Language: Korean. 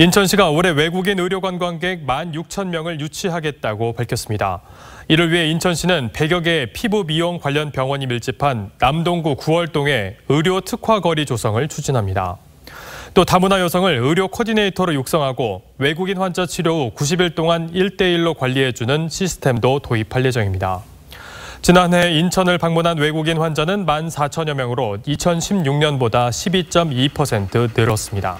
인천시가 올해 외국인 의료 관광객 1만 6천 명을 유치하겠다고 밝혔습니다. 이를 위해 인천시는 100여 개의 피부 미용 관련 병원이 밀집한 남동구 9월동에 의료 특화 거리 조성을 추진합니다. 또 다문화 여성을 의료 코디네이터로 육성하고 외국인 환자 치료 후 90일 동안 1대1로 관리해주는 시스템도 도입할 예정입니다. 지난해 인천을 방문한 외국인 환자는 1만 4천여 명으로 2016년보다 12.2% 늘었습니다.